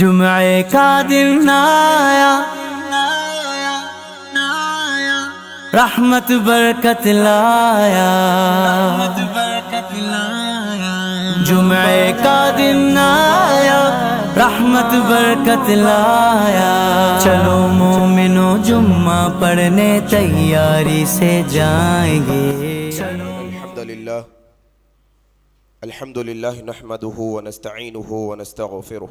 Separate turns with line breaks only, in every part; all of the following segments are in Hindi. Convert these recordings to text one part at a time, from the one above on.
जुमे का दिन नाया रहमत बरकत लाया जुमे का दिन आया रहमत बरकत लाया चलो मोमिनो जुम्मा पढ़ने तैयारी से जाएंगे अल्हम्दुलिल्लाह अल्हम्दुलिल्लाह नहमदुहु व नस्तईनुहु व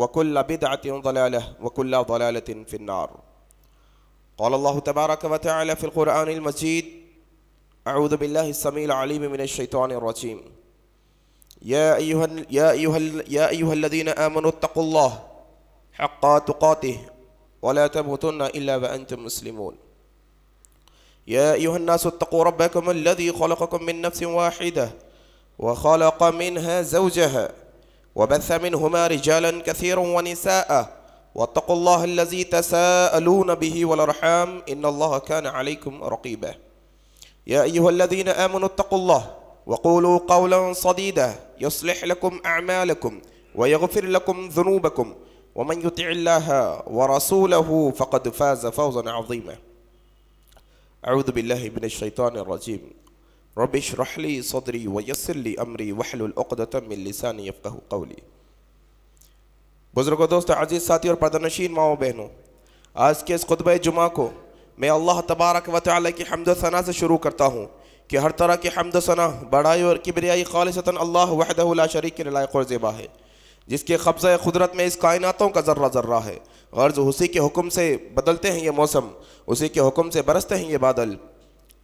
وكل بدعة ضلالة وكل ضلالة في النار قال الله تبارك وتعالى في القرآن المجيد أعوذ بالله السميع العليم من الشيطان الرجيم يا أيها يا أيها يا أيها الذين آمنوا اتقوا الله حق تقاته ولا تموتن إلا وأنتم مسلمون يا أيها الناس اتقوا ربكم الذي خلقكم من نفس واحدة وخلق منها زوجها وبث منهما رجالا كثيرا ونساء واتقوا الله الذي تساءلون به والارحام ان الله كان عليكم رقيبا يا ايها الذين امنوا اتقوا الله وقولوا قولا صديدا يصلح لكم اعمالكم ويغفر لكم ذنوبكم ومن يطع الله ورسوله فقد فاز فوزا عظيما أعوذ بالله من الشيطان الرجيم रब शरह ली सदरी वयसर अमरी वहलतम लसानी यफ़ कौली बुज़ुर्गो दोस्त अजीज़ साथी और पर्दनशीन माओ बहनों आज के इस खुतब जुमा को मैं अल्लाह तबारक व की हमद सना से शुरू करता हूँ कि हर तरह की हमद सना बड़ाई और किबरियाई खालसता अल्लाह वहद शरीक के लायक और ज़ेबा है जिसके कब्ज़ कुदरत में इस कायनतों का जर्रा जर्रा है गर्ज उसी के हुक्म से बदलते हैं ये मौसम उसी के हुक्म से बरसते हैं ये बादल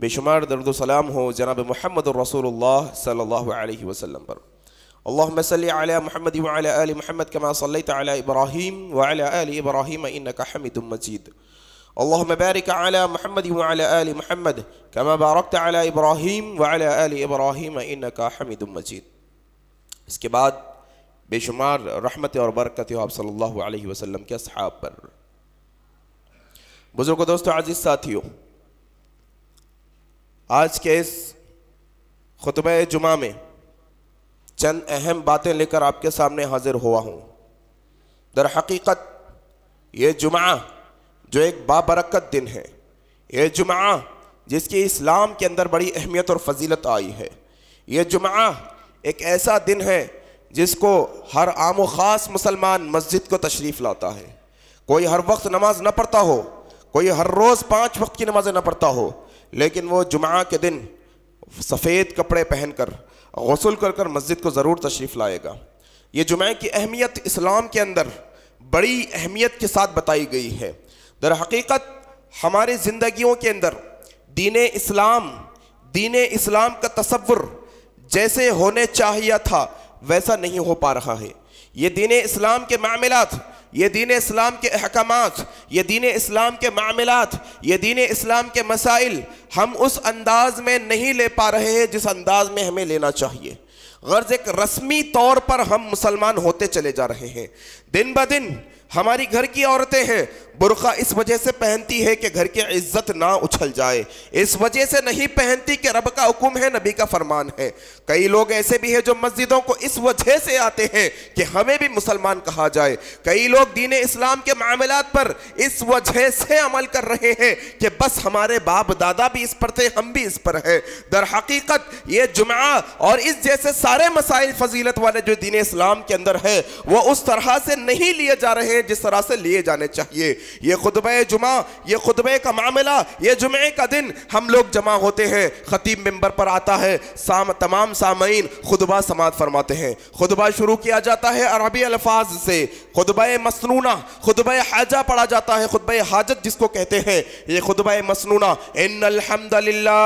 بشمار درد و سلام ہو جناب محمد الرسول اللہ صلی اللہ علیہ وسلم پر اللهم صل على محمد وعلى آل محمد كما صليت على إبراهيم وعلى آل إبراهيم إنك حميد مجيد اللهم بارك على محمد وعلى آل محمد كما باركت على إبراهيم وعلى آل إبراهيم إنك حميد مجيد اس کے بعد इसके बाद बेशुमार रहमत और آپ صلی اللہ علیہ وسلم کے اصحاب پر بزرگو دوستو عزیز ساتھیو आज के इस खुतब जुमा में चंद अहम बातें लेकर आपके सामने हाजिर हुआ हूँ दर हकीकत ये जुमा जो एक बाबरकत दिन है ये जुमा जिसकी इस्लाम के अंदर बड़ी अहमियत और फजीलत आई है ये जुमा एक ऐसा दिन है जिसको हर आम व ख़ास मुसलमान मस्जिद को तशरीफ़ लाता है कोई हर वक्त नमाज न पढ़ता हो कोई हर रोज़ पाँच वक्त की नमाज़ें न पढ़ता हो लेकिन वो जुमा के दिन सफ़ेद कपड़े पहन कर गसल कर कर मस्जिद को ज़रूर तशरीफ़ लाएगा ये जुमे की अहमियत इस्लाम के अंदर बड़ी अहमियत के साथ बताई गई है दर हकीकत हमारे ज़िंदगियों के अंदर दीन इस्लाम दीन इस्लाम का तस्वुर जैसे होने चाहिए था वैसा नहीं हो पा रहा है ये दीन इस्लाम के मामलात ये दीन इस्लाम के अहकाम ये दीन इस्लाम के मामलात ये दीन इस्लाम के मसाइल हम उस अंदाज में नहीं ले पा रहे हैं जिस अंदाज में हमें लेना चाहिए गर्ज़ एक रस्मी तौर पर हम मुसलमान होते चले जा रहे हैं दिन ब दिन हमारी घर की औरतें हैं बुरखा इस वजह से पहनती है कि घर की इज्जत ना उछल जाए इस वजह से नहीं पहनती कि रब का हुक्म है नबी का फरमान है कई लोग ऐसे भी हैं जो मस्जिदों को इस वजह से आते हैं कि हमें भी मुसलमान कहा जाए कई लोग दीन इस्लाम के मामला पर इस वजह से अमल कर रहे हैं कि बस हमारे बाप दादा भी इस पर थे हम भी इस पर हैं दर हकीकत ये जुमा और इस जैसे सारे मसाइल फजीलत वाले जो दीन इस्लाम के अंदर है वह उस तरह से नहीं लिए जा रहे हैं जिस तरह से लिए जाने चाहिए ये खुतब जुमा ये खुतब का मामला ये जुमे का दिन हम लोग जमा होते हैं ख़तीब मंबर पर आता है साम तमाम सामीन खुतबा समात फरमाते हैं खुतबा शुरू किया जाता है अरबी अल्फाज से खुतब मसनूना खुतब हाजा पढ़ा जाता है खुतब हाजत जिसको कहते हैं ये खुतब मसनूना इन अलहमदिल्ला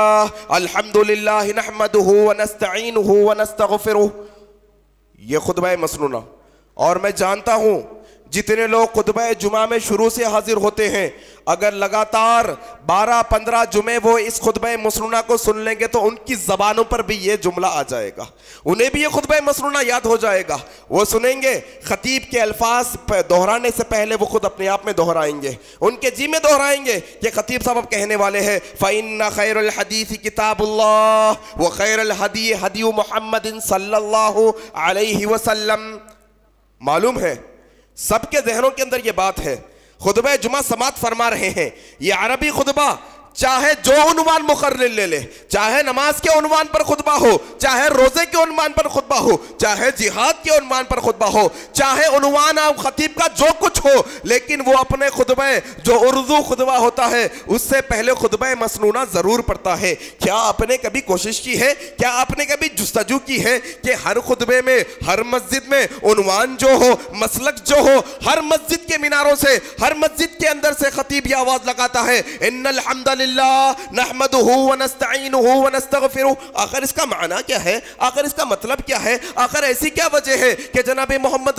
हो नस्तीन हो ये खुतब मसनूना और मैं जानता हूं जितने लोग खुतब जुमा में शुरू से हाजिर होते हैं अगर लगातार 12-15 जुमे वो इस खुतब मसरूना को सुन लेंगे तो उनकी ज़बानों पर भी ये जुमला आ जाएगा उन्हें भी ये खुतब मसरूना याद हो जाएगा वो सुनेंगे ख़तीब के अल्फाज दोहराने से पहले वो खुद अपने आप में दोहराएंगे उनके जी में दोहराएंगे कि ख़तीब साहब अब कहने वाले हैं फ़ैन खैर हदीसी किताबुल्ला व खैर हदी हदी मोहम्मद सल्ला वसलम मालूम है सबके जहनों के अंदर यह बात है खुदबा जुमा समात फरमा रहे हैं यह अरबी खुतबा चाहे जो उनवान मुकर ले ले चाहे नमाज के उनवान पर खुतबा हो चाहे रोजे के उनवान पर खुतबा हो चाहे जिहाद के उनवान पर खुतबा हो चाहे उनवान आप खतीब का जो कुछ हो लेकिन वो अपने खुतबे जो उर्दू खुतबा होता है उससे पहले खुतब मसनूना ज़रूर पड़ता है क्या आपने कभी कोशिश की है क्या आपने कभी जस्तजू की है कि हर खुतबे में हर मस्जिद में उनवान जो हो मसलक जो हो हर मस्जिद के मीनारों से हर मस्जिद के अंदर से खतीब यह आवाज़ लगाता है इन आखिर इसका माना क्या है आखिर इसका मतलब क्या है आखिर ऐसी क्या वजह है कि जनाब मोहम्मद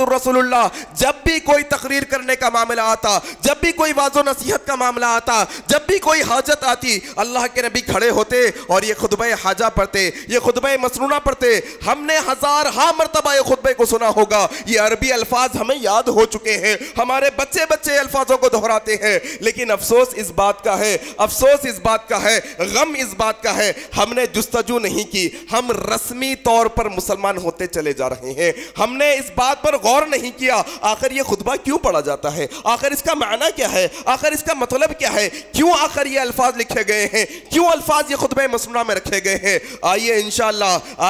जब भी कोई तकरीर करने का मामला आता जब भी कोई वाजो नसीहत का मामला आता जब भी कोई हाजत आती अल्लाह के नबी खड़े होते और ये खुतब हाजा पढ़ते ये खुतब मसनूना पढ़ते हमने हज़ार हा मरतबा ये खुतबे को सुना होगा ये अरबी अल्फाज हमें याद हो चुके हैं हमारे बच्चे बच्चे अल्फाजों को दोहराते हैं लेकिन अफसोस इस बात का है अफसोस अफसोस इस बात का है गम इस बात का है हमने जस्तजू नहीं की हम रस्मी तौर पर मुसलमान होते चले जा रहे हैं हमने इस बात पर गौर नहीं किया आखिर ये खुतबा क्यों पढ़ा जाता है आखिर इसका माना क्या है आखिर इसका मतलब क्या है क्यों आखिर ये अल्फाज लिखे गए हैं क्यों अल्फाज ये खुतब मसनूरा में रखे गए हैं आइए इन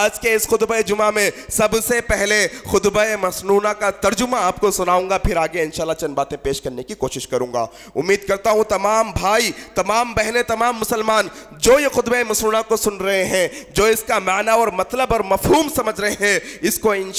आज के इस खुतब जुमा में सबसे पहले खुतब मसनूना का तर्जुमा आपको सुनाऊंगा फिर आगे इन चंद बातें पेश करने की कोशिश करूंगा उम्मीद करता हूं तमाम भाई तमाम बहन ने तमाम मुसलमान जो ये खुतब मसनूना को सुन रहे हैं जो इसका माना और मतलब और मफहूम समझ रहे हैं इसको इन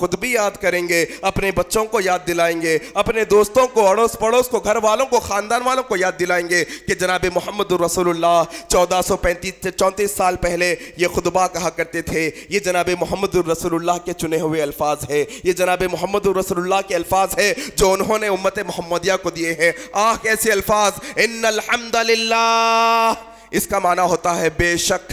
खुद भी याद करेंगे अपने बच्चों को याद दिलाएंगे अपने दोस्तों को अड़ोस पड़ोस को घर वालों को ख़ानदान वालों को याद दिलाएंगे कि जनाब मोहम्मद रसोल्ला चौदह सौ पैंतीस से चौंतीस साल पहले ये खुतबा कहा करते थे ये जनाब मोहम्मद रसोल्ला के चुने हुए अल्फाज है ये जनाब मोहम्मद रसोल्ला के अल्फाज है जो उन्होंने उम्मत मोहम्मदिया को दिए हैं आह कैसे अल्फाज इन अलहमदल्ला इसका माना होता है बेशक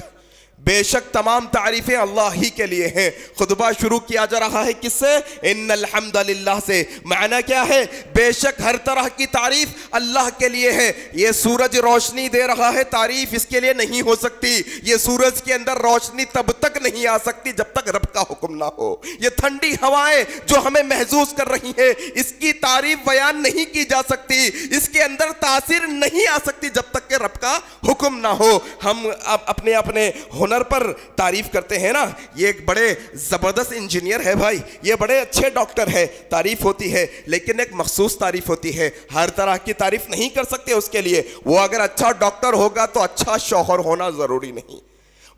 बेशक तमाम तारीफ़ें अल्लाह ही के लिए हैं खुतबा शुरू किया जा रहा है किससे इनहमदल्ला से मायना क्या है बेशक हर तरह की तारीफ़ अल्लाह के लिए है ये सूरज रोशनी दे रहा है तारीफ़ इसके लिए नहीं हो सकती ये सूरज के अंदर रोशनी तब तक नहीं आ सकती जब तक रब का हुक्म ना हो ये ठंडी हवाएं जो हमें महसूस कर रही है इसकी तारीफ़ बयान नहीं की जा सकती इसके अंदर तासीर नहीं आ सकती जब तक के रब का हुक्म ना हो हम अपने अपने हुनर पर तारीफ करते हैं ना ये एक बड़े ज़बरदस्त इंजीनियर है भाई ये बड़े अच्छे डॉक्टर है तारीफ होती है लेकिन एक मखसूस तारीफ होती है हर तरह की तारीफ नहीं कर सकते उसके लिए वो अगर अच्छा डॉक्टर होगा तो अच्छा शौहर होना ज़रूरी नहीं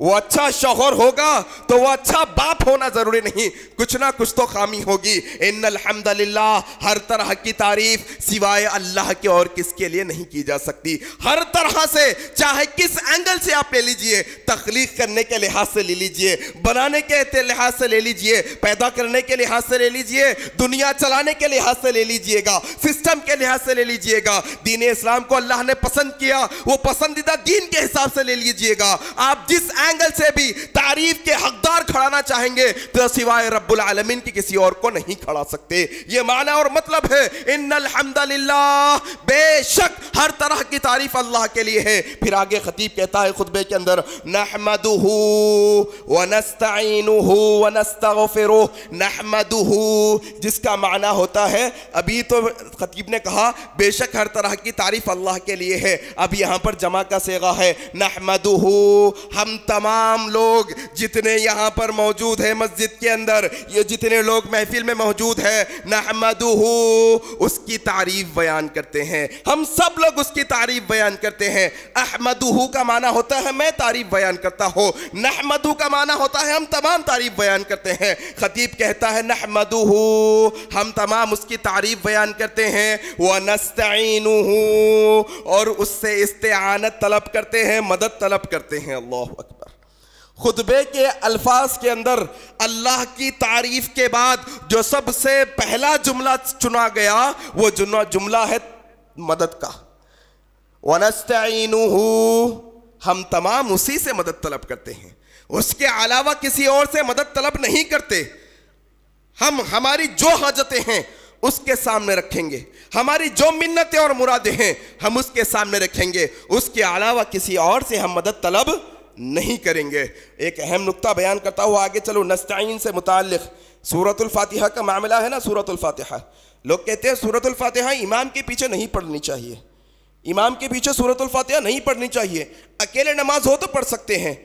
वो अच्छा शोहर होगा तो वो अच्छा बाप होना जरूरी नहीं कुछ ना कुछ तो खामी होगी इन अलहमदल्ला हर तरह की तारीफ सिवाय अल्लाह के और किसके लिए नहीं की जा सकती हर तरह से चाहे किस एंगल से आप ले लीजिए तखलीक करने के लिहाज से ले लीजिए बनाने के लिहाज से ले लीजिए पैदा करने के लिहाज से ले लीजिए दुनिया चलाने के लिहाज से ले लीजिएगा सिस्टम के लिहाज से ले लीजिएगा दीन इस्लाम को अल्लाह ने पसंद किया वो पसंदीदा दीन के हिसाब से ले लीजिएगा आप जिस एंगल से भी तारीफ के हकदार खड़ाना चाहेंगे तो सिवाय रब्बुल आलमीन की किसी और को नहीं खड़ा सकते ये माना और मतलब है इनहमदल्ला बेशक हर तरह की तारीफ अल्लाह के लिए है फिर आगे खतीब कहता है खुतबे के अंदर नहमदहू वनस्तू वनस्तफ़िर नहमदहू जिसका माना होता है अभी तो खतीब ने कहा बेशक हर तरह की तारीफ अल्लाह के लिए है अब यहां पर जमा का सेगा है नहमदहू हम तम तमाम लोग जितने यहाँ पर मौजूद है मस्जिद के अंदर ये जितने लोग महफिल में मौजूद है नहमदू उसकी तारीफ बयान करते हैं हम सब लोग उसकी तारीफ बयान करते हैं अहमदू का माना होता है मैं तारीफ बयान करता हूँ नहमदू का माना होता है हम तमाम तारीफ बयान करते हैं खतीब कहता है नहमदू हम तमाम उसकी तारीफ बयान करते हैं वह नस्तीन और उससे इस्तेनत तलब करते हैं मदद तलब करते हैं अल्लाह अकबर खुतबे के अल्फाज के अंदर अल्लाह की तारीफ के बाद जो सबसे पहला जुमला चुना गया वो जुना जुमला है मदद का वनस्तू हम तमाम उसी से मदद तलब करते हैं उसके अलावा किसी और से मदद तलब नहीं करते हम हमारी जो हाजतें हैं उसके सामने रखेंगे हमारी जो मिन्नतें और मुरादें हैं हम उसके सामने रखेंगे उसके अलावा किसी और से हम मदद तलब नहीं करेंगे एक अहम नुकता बयान करता हुआ आगे चलो नस्ताइन से मुतल सूरतुल्फातिहा का मामला है ना सूरतुल्फातिहा लोग कहते हैं सूरतुल्फातिहा इमाम के पीछे नहीं पढ़नी चाहिए इमाम के पीछे सूरतुल्फातिहा नहीं पढ़नी चाहिए अकेले नमाज हो तो पढ़ सकते हैं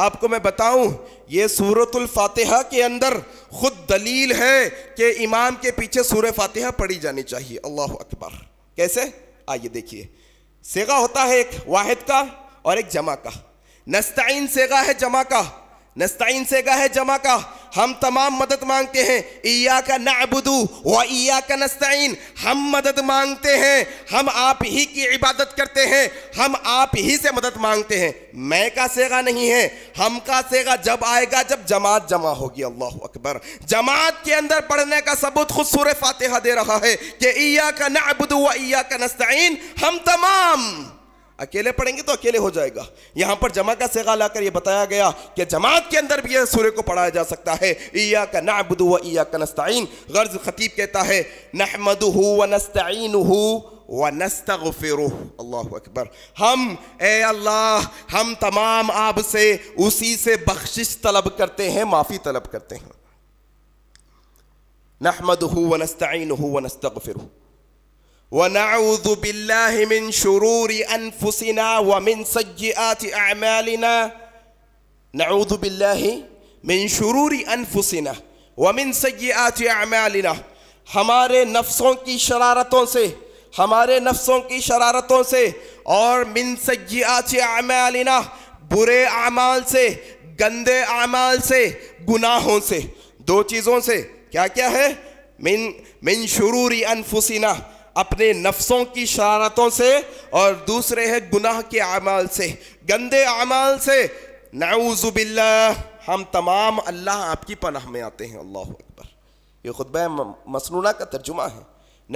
आपको मैं बताऊं ये सूरतुल्फातिहा के अंदर खुद दलील है कि इमाम के पीछे सूर फातिहा पढ़ी जानी चाहिए अल्लाह अकबर कैसे आइए देखिए सेगा होता है एक वाहिद का और एक जमा का नस्ताइन सेगा है जमा का नस्ताइन सेगा है जमा का हम तमाम मदद मांगते हैं ईया का नाबुदू व ईया का नस्ताइन हम मदद मांगते हैं हम आप ही की इबादत करते हैं हम आप ही से मदद मांगते हैं मैं का सेगा नहीं है हम का सेगा जब आएगा जब जमात जमा होगी अल्लाह अकबर जमात के अंदर पढ़ने का सबूत खुद सूर फातिहा दे रहा है कि ईया का नाबुदू व ईया का नस्ताइन हम तमाम अकेले पढ़ेंगे तो अकेले हो जाएगा यहां पर जमा का सेगा लाकर यह बताया गया कि जमात के अंदर भी यह सूर्य को पढ़ाया जा सकता है ईया का नाबुदू व ईया का नस्ताइन गर्ज खतीब कहता है नहमद व नस्ताइन व अल्लाह अकबर हम ए अल्लाह हम तमाम आप से उसी से बख्शिश तलब करते हैं माफ़ी तलब करते हैं नहमद व नस्ताइन व नस्तगफिरु ونعوذ بالله من شرور أنفسنا ومن سجئات أعمالنا نعوذ بالله من شرور أنفسنا ومن سجئات أعمالنا ہمارے نفسوں کی شرارتوں سے ہمارے نفسوں کی شرارتوں سے اور من سیئات اعمالنا برے اعمال سے گندے اعمال سے گناہوں سے دو چیزوں سے کیا کیا ہے من من شرور انفسنا अपने नफ्सों की शरारतों से और दूसरे है गुनाह के अमाल से गंदे अमाल से नाउजुबिल्ला हम तमाम अल्लाह आपकी पनाह में आते हैं अल्लाह अकबर ये खुतब मसनूना का तर्जुमा है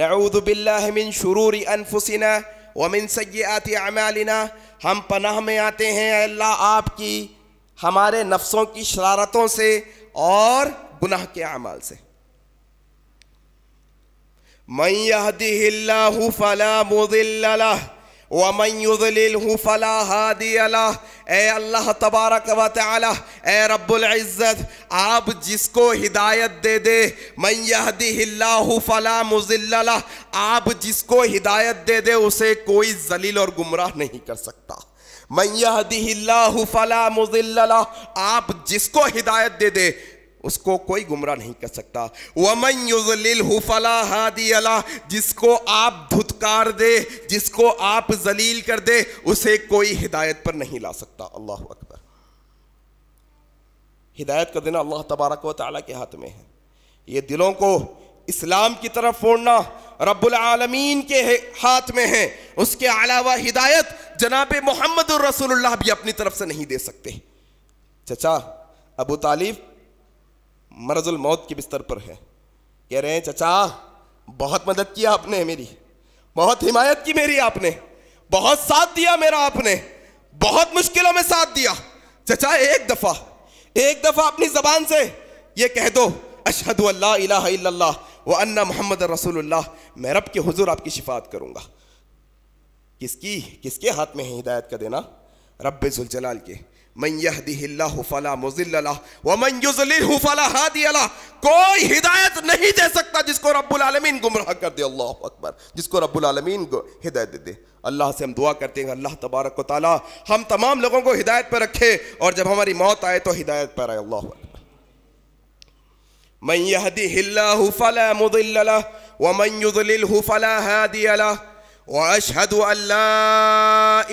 नाउजुबिल्लामिन शुरूरी अनफुसिना वमिन सयात अमालिना हम पनाह में आते हैं अल्लाह आपकी हमारे नफ्सों की शरारतों से और गुनाह के अमाल से मन यहदिल्लाहु फला मुदिल्ला व मन युजलिलहु फला हादियला ए अल्लाह तबारक व ए रब्बुल आप जिसको हिदायत दे दे मन यहदिल्लाहु फला मुजिल्ला आप जिसको हिदायत दे दे उसे कोई जलील और गुमराह नहीं कर सकता मैयादिल्लाहु फला मुजिल्ला आप जिसको हिदायत दे दे उसको कोई गुमराह नहीं कर सकता वमन युजलिल हुफला हादी अला जिसको आप धुतकार दे जिसको आप जलील कर दे उसे कोई हिदायत पर नहीं ला सकता अल्लाह अकबर हिदायत कर देना अल्लाह तबारक व के हाथ में है ये दिलों को इस्लाम की तरफ फोड़ना रब्बुल आलमीन के हाथ में है उसके अलावा हिदायत जनाब मोहम्मद रसूलुल्लाह भी अपनी तरफ से नहीं दे सकते चचा अबू तालिब मरजुल मौत के बिस्तर पर है कह रहे हैं चचा बहुत मदद किया आपने मेरी बहुत हिमायत की मेरी आपने बहुत साथ दिया मेरा आपने बहुत मुश्किलों में साथ दिया चचा एक दफ़ा एक दफ़ा अपनी ज़बान से ये कह दो अशहद अल्लाह व अन्ना मोहम्मद रसूलुल्लाह मैं रब के हुजूर आपकी शिफात करूंगा किसकी किसके हाथ में है हिदायत का देना रब जुलजलाल के मैयदिल्ला मुजिल्ला व मयुजलिल फला हादी कोई हिदायत नहीं दे सकता जिसको रब्बुल आलमीन गुमराह कर दे अल्लाह अकबर जिसको रब्बुल आलमीन हिदायत दे दे अल्लाह से हम दुआ करते हैं अल्लाह तबारक ताली हम तमाम लोगों को हिदायत पर रखे और जब हमारी मौत आए तो हिदायत पर आए अल्लाह मैयदिल्ला फला मुदिल्ला व मयुजलिल फला हादी واشهد ان لا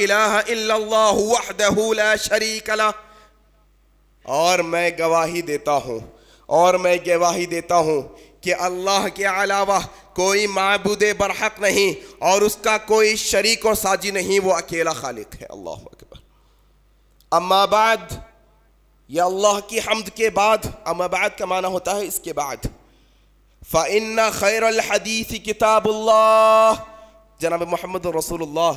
इलाह इल्लल्लाहु वहदहु ला शरीक ला और मैं गवाही देता हूँ और मैं गवाही देता हूँ कि अल्लाह के अलावा कोई मबूद बरहक नहीं और उसका कोई शरीक और साजी नहीं वो अकेला खालिक है अल्लाह अकबर अम्माबाद या अल्लाह की हमद के बाद अम्माबाद का माना होता है इसके बाद फ़ाइन्ना खैर हदीसी किताबुल्लाह जनाब मोहम्मद रसूलुल्लाह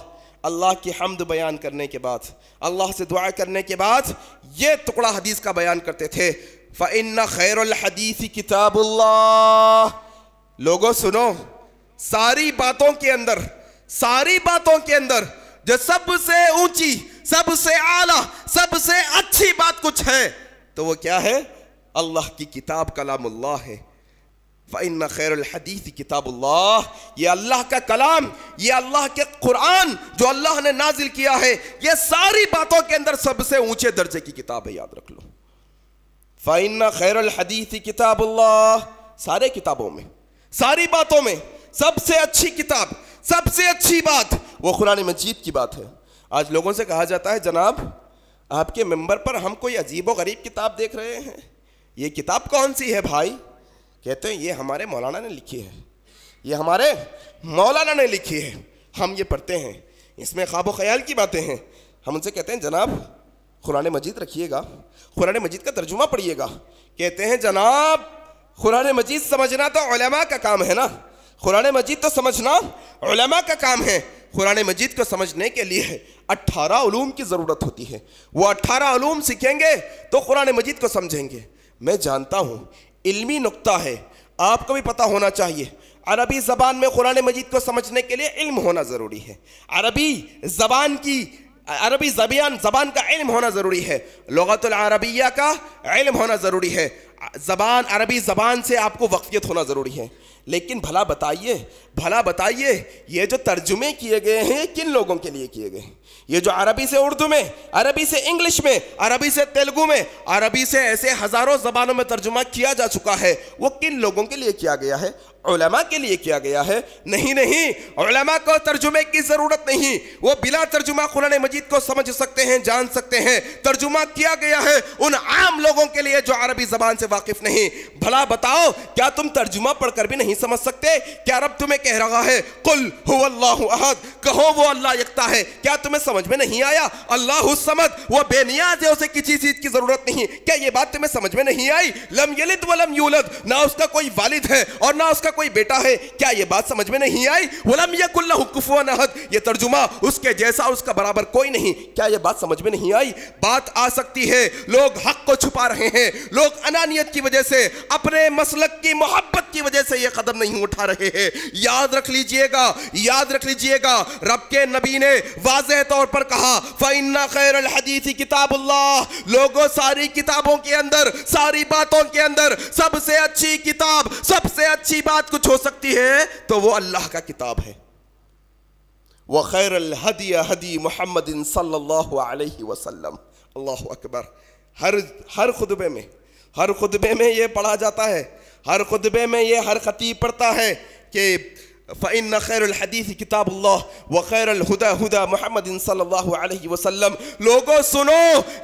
अल्लाह की हमद बयान करने के बाद अल्लाह से दुआ करने के बाद ये टुकड़ा हदीस का बयान करते थे फ़ैन खैरहदीसी किताबुल्लाह लोगों सुनो सारी बातों के अंदर सारी बातों के अंदर जो सबसे ऊंची सबसे आला सबसे अच्छी बात कुछ है तो वो क्या है अल्लाह की किताब कलामुल्लाह है फ़ैन खैर हदीस किताबुल्लाह ये अल्लाह का कलाम ये अल्लाह के कुरान जो अल्लाह ने नाजिल किया है ये सारी बातों के अंदर सबसे ऊंचे दर्जे की किताब है याद रख लो फ़ैन खैर हदीस किताबुल्लाह सारे किताबों में सारी बातों में सबसे अच्छी किताब सबसे अच्छी बात वो कुरान मजीद की बात है आज लोगों से कहा जाता है जनाब आपके मेम्बर पर हम कोई अजीब व गरीब किताब देख रहे हैं ये किताब कौन सी है भाई कहते हैं ये हमारे मौलाना ने लिखी है ये हमारे मौलाना ने लिखी है हम ये पढ़ते हैं इसमें ख्वाब ख्याल की बातें हैं हम उनसे कहते हैं जनाब कुरान मजीद रखिएगा कुरान मजीद का तर्जुमा पढ़िएगा कहते हैं जनाब कुरान मजीद समझना तो उलमा का काम है ना कुरान मजीद तो समझना उलमा का काम है कुरान मजीद को समझने के लिए अट्ठारह ूम की ज़रूरत होती है वो अट्ठारह ूम सीखेंगे तो कुरान मजीद को समझेंगे मैं जानता हूँ इल्मी नुकता है आपको भी पता होना चाहिए अरबी ज़बान में कुरान मजीद को समझने के लिए इल्म होना ज़रूरी है अरबी ज़बान की अरबी जबियान ज़बान का इल्म होना ज़रूरी है लगातुल अरबिया का इल्म होना ज़रूरी है ज़बान अरबी ज़बान से आपको वक्फियत होना ज़रूरी है लेकिन भला बताइए भला बताइए ये जो तर्जुमे किए गए हैं किन लोगों के लिए किए गए ये जो अरबी से उर्दू में अरबी से इंग्लिश में अरबी से तेलुगु में अरबी से ऐसे हज़ारों ज़बानों में तर्जुमा किया जा चुका है वो किन लोगों के लिए किया गया है उलेमा के लिए किया गया है नहीं नहीं उलेमा को तर्जुमे की ज़रूरत नहीं वो बिला तर्जुमा कुरान मजीद को समझ सकते हैं जान सकते हैं तर्जुमा किया गया है उन आम लोगों के लिए जो अरबी ज़बान से वाकिफ नहीं भला बताओ क्या तुम तर्जुमा पढ़कर भी नहीं समझ सकते क्या रब तुम्हें कह रहा है कुल अहद कहो वो अल्लाह यकता है क्या तुम्हें समझ में नहीं आया अल्लाह समद वो बेनियाज है उसे किसी चीज की जरूरत नहीं क्या ये बात तुम्हें समझ में नहीं आई लम यलिद व लम यूलद ना उसका कोई वालिद है और ना उसका कोई बेटा है क्या ये बात समझ में नहीं आई वलम यकुल्ला हुकुफुवन अहद ये तर्जुमा उसके जैसा उसका बराबर कोई नहीं क्या ये बात समझ में नहीं आई बात आ सकती है लोग हक को छुपा रहे हैं लोग अनानी इंसानियत की वजह से अपने मसलक की मोहब्बत की वजह से ये कदम नहीं उठा रहे हैं याद रख लीजिएगा याद रख लीजिएगा रब के नबी ने वाज तौर पर कहा फ़ैना खैर हदीसी किताबुल्लाह लोगों सारी किताबों के अंदर सारी बातों के अंदर सबसे अच्छी किताब सबसे अच्छी बात कुछ हो सकती है तो वो अल्लाह का किताब है वह खैर हदी हदी मोहम्मद सल्ला वसलम अल्लाह अकबर हर हर खुतबे में हर खुतबे में ये पढ़ा जाता है हर खुतबे में ये हर खतीब पढ़ता है कि फ़ैन खैर हदीस किताब अल्लाह व खैर हदा हदा मोहम्मद अलैहि वसल्लम लोगों सुनो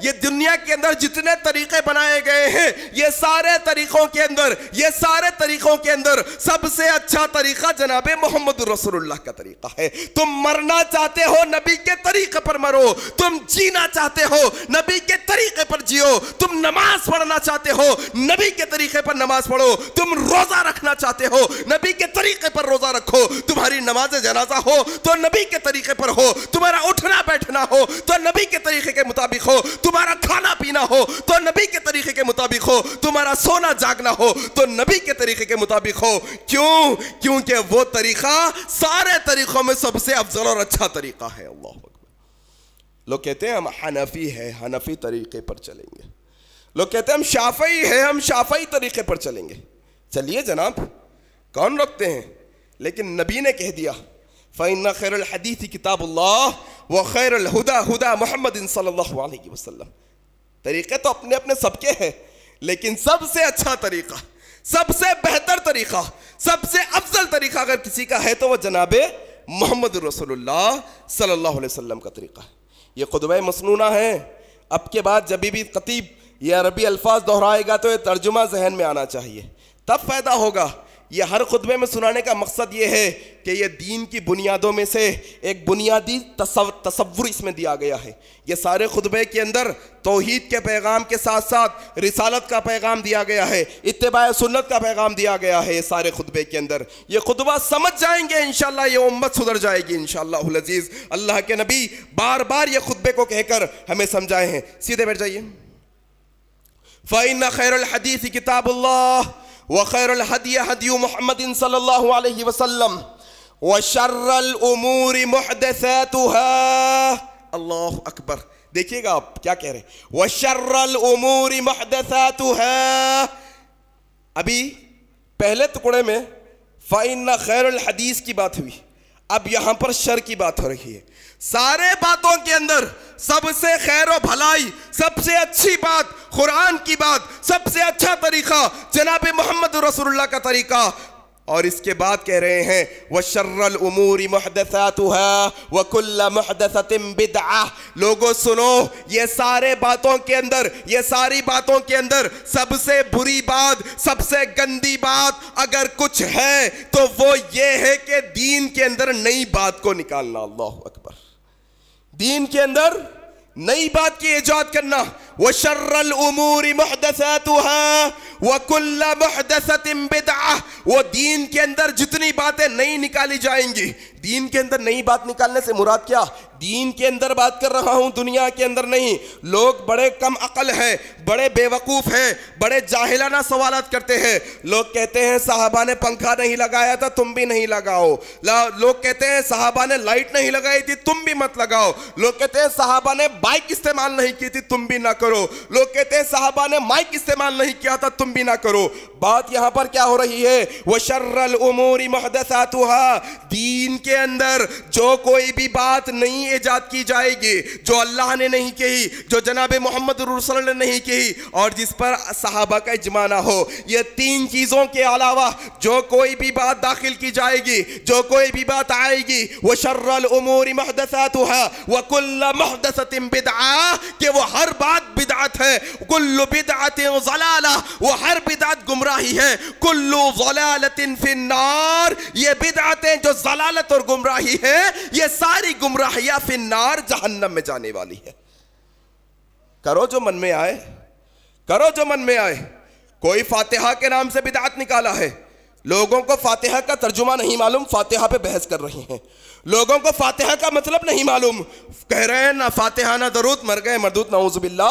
ये दुनिया के अंदर जितने तरीक़े बनाए गए हैं ये सारे तरीक़ों के अंदर ये सारे तरीक़ों के अंदर सबसे अच्छा तरीक़ा जनाब मोहम्मद रसोल्ला का तरीक़ा है तुम मरना चाहते हो नबी के तरीक़े पर मरो तुम जीना चाहते हो नबी के तरीक़े पर जियो तुम नमाज पढ़ना चाहते हो नबी के तरीक़े पर नमाज पढ़ो तुम रोज़ा रखना चाहते हो नबी के तरीक़े पर रोज़ा रखो हो तुम्हारी नमाज जनाजा हो तो नबी के तरीके पर हो तुम्हारा उठना बैठना हो तो नबी के तरीके के मुताबिक हो तुम्हारा खाना पीना हो तो नबी के तरीके के मुताबिक हो तुम्हारा सोना जागना हो तो नबी के तरीके के मुताबिक हो क्यों क्योंकि वो तरीका सारे तरीकों में सबसे अफजल और अच्छा तरीका है अल्लाह लोग कहते हैं हम हनफी है हनफी तरीके पर चलेंगे लोग कहते हैं हम शाफई है हम शाफई तरीके पर चलेंगे चलिए जनाब कौन रखते हैं लेकिन नबी ने कह दिया फ़ैन खैर हदीसी किताबुल्लाह व खैर हुदा हुदा मोहम्मद वसल्लम तरीक़े तो अपने अपने सबके हैं लेकिन सबसे अच्छा तरीक़ा सबसे बेहतर तरीक़ा सबसे अफजल तरीक़ा अगर किसी का है तो वह जनाब मोहम्मद रसोल्ला सल्ला वसम का तरीक़ा ये खुदब मसनूना है अब के बाद जब भी कतीब या अरबी अल्फाज दोहराएगा तो ये तर्जुमा जहन में आना चाहिए तब फ़ायदा होगा ये हर खुतबे में सुनाने का मकसद ये है कि ये दीन की बुनियादों में से एक बुनियादी तस्वुर इसमें दिया गया है ये सारे खुतबे के अंदर तोहद के पैगाम के साथ साथ रिसालत का पैगाम दिया गया है इतबा सुन्नत का पैगाम दिया गया है ये सारे खुतबे के अंदर ये खुतबा समझ जाएंगे इन ये उम्मत सुधर जाएगी इन शजीज़ अल्लाह के नबी बार बार ये खुतबे को कहकर हमें समझाए हैं सीधे बैठ जाइए फ़ैन खैर हदीसी किताबुल्ला محمد صلى الله मोहम्मद وسلم व शर्रल उमूरी अल्लाह अकबर देखिएगा आप क्या कह रहे हैं व शर्रल उमूरी अभी पहले टुकड़े में फ़ाइन खैर हदीस की बात हुई अब यहां पर शर की बात हो रही है सारे बातों के अंदर सबसे खैर और भलाई सबसे अच्छी बात कुरान की बात सबसे अच्छा तरीका जनाब मोहम्मद रसूलुल्लाह का तरीका और इसके बाद कह रहे हैं व शर्रल उमूरी महदसात वकुल्ला महदसतिम बिदआ लोगों सुनो ये सारे बातों के अंदर ये सारी बातों के अंदर सबसे बुरी बात सबसे गंदी बात अगर कुछ है तो वो ये है कि दीन के अंदर नई बात को निकालना अल्लाह अकबर दीन के अंदर नई बात की ईजाद करना वशर्र उमूर वकुल्ला बिदआ वो दीन के अंदर जितनी बातें नई निकाली जाएंगी दीन के अंदर नई बात निकालने से मुराद क्या दीन के अंदर बात कर रहा हूँ दुनिया के अंदर नहीं लोग बड़े कम अकल है बड़े बेवकूफ़ हैं बड़े जाहिलाना सवाल करते हैं लोग कहते हैं साहबा ने पंखा नहीं लगाया था तुम भी नहीं लगाओ लोग कहते हैं साहबा ने लाइट नहीं लगाई थी तुम भी मत लगाओ लोग कहते हैं साहबा ने बाइक इस्तेमाल नहीं की थी तुम भी ना करो लोग कहते हैं साहबा ने माइक इस्तेमाल नहीं किया था तुम भी ना करो बात यहाँ पर क्या हो रही है वह शर्रल उमूरी महदसातुहा दीन के अंदर जो कोई भी बात नहीं ईजाद की जाएगी जो अल्लाह ने नहीं कही जो जनाब मोहम्मद ने नहीं कही और जिस पर साहबा का जमाना हो ये तीन चीज़ों के अलावा जो कोई भी बात दाखिल की जाएगी जो कोई भी बात आएगी वह शर्रल उमूरी महदसात वह कुल्ल महदसत कि वो हर बात बिदात है कुल्लु बिदात वो हर बिदात गुमराह गुमराही है कुल्लू जलालतिन ये बिदअतें जो जलालत और गुमराही है ये सारी गुमराहियाँ फिनार जहन्नम में जाने वाली है करो जो मन में आए करो जो मन में आए कोई फातिहा के नाम से बिदात निकाला है लोगों को फातिहा का तर्जुमा नहीं मालूम फातिहा पे बहस कर रहे हैं लोगों को फातिहा का मतलब नहीं मालूम कह रहे हैं ना फातिहा ना दरूद मर गए मरदूत नवज़बिल्ला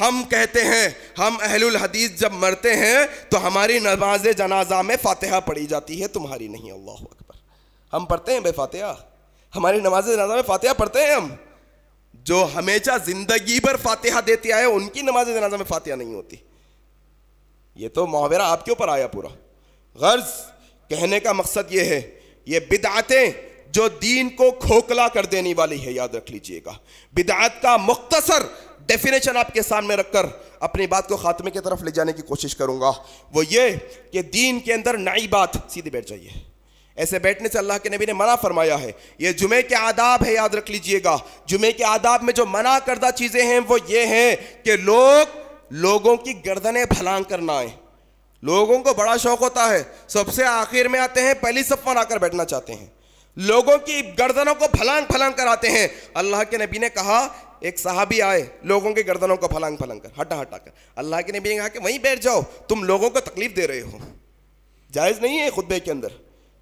हम कहते हैं हम अहलुल हदीस जब मरते हैं तो हमारी नमाज जनाजा में फातिहा पढ़ी जाती है तुम्हारी नहीं अल्लाह अकबर हम पढ़ते हैं फातिहा हमारी नमाज जनाजा में फातिहा पढ़ते हैं हम जो हमेशा ज़िंदगी भर फातिहा देते आए उनकी नमाज जनाजा में फातिहा नहीं होती ये तो मुहावरा आपके ऊपर आया पूरा गर्ज कहने का मकसद ये है ये बिदातें जो दीन को खोखला कर देने वाली है याद रख लीजिएगा बिदात का मुख्तसर डेफिनेशन आपके सामने रखकर अपनी बात को खात्मे की तरफ ले जाने की कोशिश करूंगा वो ये कि दीन के अंदर नई बात सीधे बैठ जाइए ऐसे बैठने से अल्लाह के नबी ने मना फरमाया है ये जुमे के आदाब है याद रख लीजिएगा जुमे के आदाब में जो मना करदा चीज़ें हैं वो ये हैं कि लोग लोगों की गर्दनें भलांग करना आए लोगों को बड़ा शौक होता है सबसे आखिर में आते हैं पहली सफ पर आकर बैठना चाहते हैं लोगों की गर्दनों को फलांग फलांग कराते हैं अल्लाह के नबी ने कहा एक साहबी आए लोगों के गर्दनों को फलांग फलांग कर हटा हटा कर अल्लाह के नबी ने कहा कि वहीं बैठ जाओ तुम लोगों को तकलीफ दे रहे हो जायज़ नहीं है खुतबे के अंदर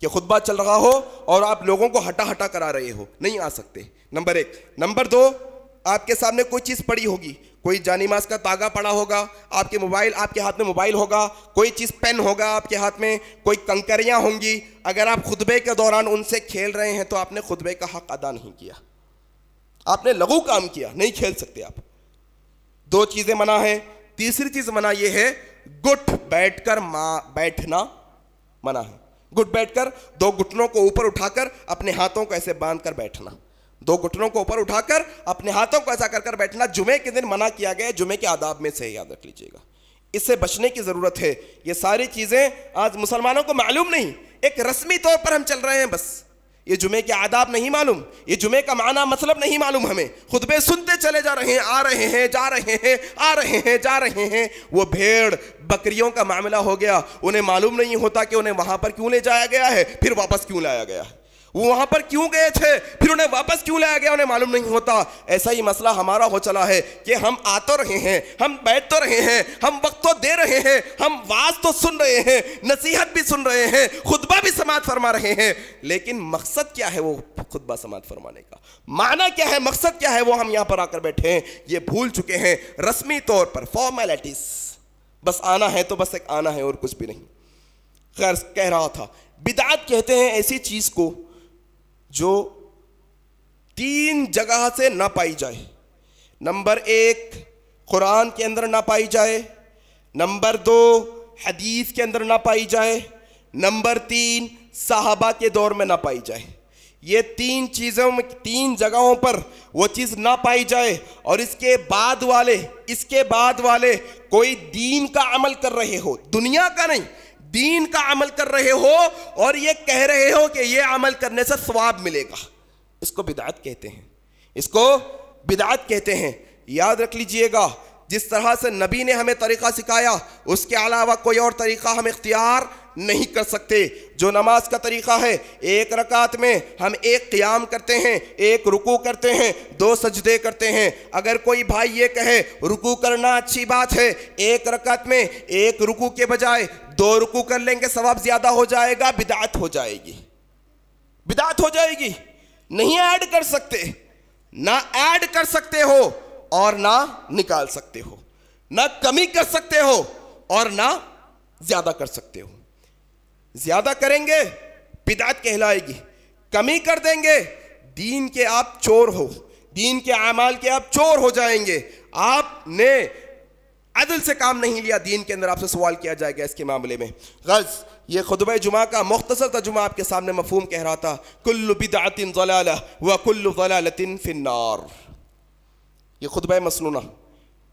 कि खुतबा चल रहा हो और आप लोगों को हटा हटा करा रहे हो नहीं आ सकते नंबर एक नंबर दो आपके सामने कोई चीज़ पड़ी होगी कोई जानी मास का तागा पड़ा होगा आपके मोबाइल आपके हाथ में मोबाइल होगा कोई चीज़ पेन होगा आपके हाथ में कोई कंकरियाँ होंगी अगर आप खुतबे के दौरान उनसे खेल रहे हैं तो आपने खुतबे का हक अदा नहीं किया आपने लघु काम किया नहीं खेल सकते आप दो चीज़ें मना है तीसरी चीज़ मना यह है गुट बैठ कर बैठना मना है गुट कर दो घुटनों को ऊपर उठाकर अपने हाथों को ऐसे बांध कर बैठना दो घुटनों को ऊपर उठाकर अपने हाथों को ऐसा कर कर बैठना जुमे के दिन मना किया गया जुमे के आदाब में से याद रख लीजिएगा इससे बचने की ज़रूरत है ये सारी चीज़ें आज मुसलमानों को मालूम नहीं एक रस्मी तौर पर हम चल रहे हैं बस ये जुमे के आदाब नहीं मालूम ये जुमे का माना मतलब नहीं मालूम हमें खुतबे सुनते चले जा रहे हैं आ रहे हैं जा रहे हैं आ रहे हैं जा रहे हैं वो भेड़ बकरियों का मामला हो गया उन्हें मालूम नहीं होता कि उन्हें वहां पर क्यों ले जाया गया है फिर वापस क्यों लाया गया है वो वहां पर क्यों गए थे फिर उन्हें वापस क्यों लाया गया उन्हें मालूम नहीं होता ऐसा ही मसला हमारा हो चला है कि हम आ तो रहे हैं हम बैठ तो रहे हैं हम वक्त तो दे रहे हैं हम वाज तो सुन रहे हैं नसीहत भी सुन रहे हैं खुतबा भी समाज फरमा रहे हैं लेकिन मकसद क्या है वो खुतबा समाज फरमाने का माना क्या है मकसद क्या है वो हम यहां पर आकर बैठे हैं ये भूल चुके हैं रस्मी तौर पर फॉर्मेलिटीज बस आना है तो बस एक आना है और कुछ भी नहीं खैर कह रहा था बिदात कहते हैं ऐसी चीज़ को जो तीन जगह से ना पाई जाए नंबर एक कुरान के अंदर ना पाई जाए नंबर दो हदीस के अंदर ना पाई जाए नंबर तीन साहबा के दौर में ना पाई जाए ये तीन चीज़ों में तीन जगहों पर वो चीज़ ना पाई जाए और इसके बाद वाले इसके बाद वाले कोई दीन का अमल कर रहे हो दुनिया का नहीं दीन का अमल कर रहे हो और ये कह रहे हो कि ये अमल करने से स्वाब मिलेगा इसको बिदात कहते हैं इसको बिदात कहते हैं याद रख लीजिएगा जिस तरह से नबी ने हमें तरीक़ा सिखाया उसके अलावा कोई और तरीक़ा हम इख्तियार नहीं कर सकते जो नमाज का तरीक़ा है एक रकात में हम एक क्याम करते हैं एक रुकू करते हैं दो सजदे करते हैं अगर कोई भाई ये कहे रुकू करना अच्छी बात है एक रकात में एक रुकू के बजाय दो रुकू कर लेंगे सवाब ज्यादा हो जाएगा बिदात हो जाएगी बिदात हो जाएगी नहीं ऐड कर सकते ना ऐड कर सकते हो और ना निकाल सकते हो ना कमी कर सकते हो और ना ज्यादा कर सकते हो ज्यादा करेंगे बिदात कहलाएगी कमी कर देंगे दीन के आप चोर हो दीन के अमाल के आप चोर हो जाएंगे आपने अदल से काम नहीं लिया दीन के अंदर आपसे सवाल किया जाएगा इसके मामले में गर्ज ये खुतब जुमा का मुख्तसर तजुमा आपके सामने मफहम कह रहा था कुल्लु बिदातिन व कुल्लु वलालतिन फिन्नार ये खुतब मसनूना